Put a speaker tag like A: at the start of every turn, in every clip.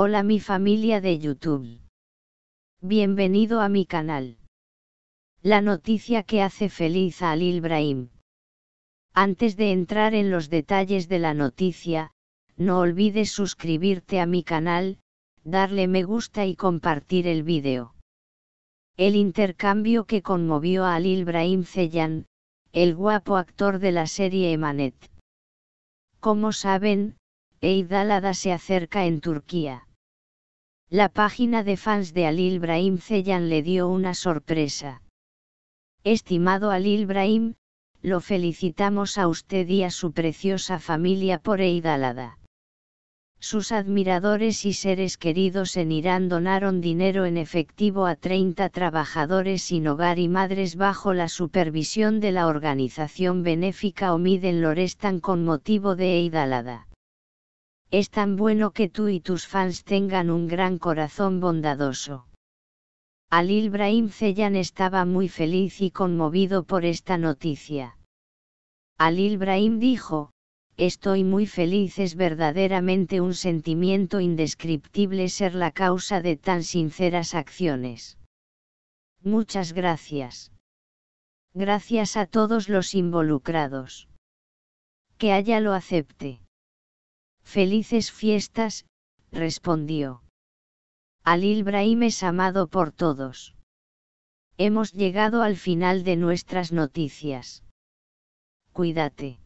A: Hola mi familia de YouTube. Bienvenido a mi canal. La noticia que hace feliz a Alil Antes de entrar en los detalles de la noticia, no olvides suscribirte a mi canal, darle me gusta y compartir el vídeo. El intercambio que conmovió a Alil Brahim Zeyan, el guapo actor de la serie Emanet. Como saben, Eidalada se acerca en Turquía. La página de fans de Alil Ibrahim Zeyan le dio una sorpresa. Estimado Alil Ibrahim, lo felicitamos a usted y a su preciosa familia por Eidalada. Sus admiradores y seres queridos en Irán donaron dinero en efectivo a 30 trabajadores sin hogar y madres bajo la supervisión de la organización benéfica Omid en Lorestan con motivo de Eidalada. Es tan bueno que tú y tus fans tengan un gran corazón bondadoso. Alil Brahim Zeyan estaba muy feliz y conmovido por esta noticia. Alil Brahim dijo, Estoy muy feliz, es verdaderamente un sentimiento indescriptible ser la causa de tan sinceras acciones. Muchas gracias. Gracias a todos los involucrados. Que haya lo acepte. Felices fiestas, respondió. Alil Brahim es amado por todos. Hemos llegado al final de nuestras noticias. Cuídate.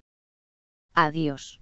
A: Adiós.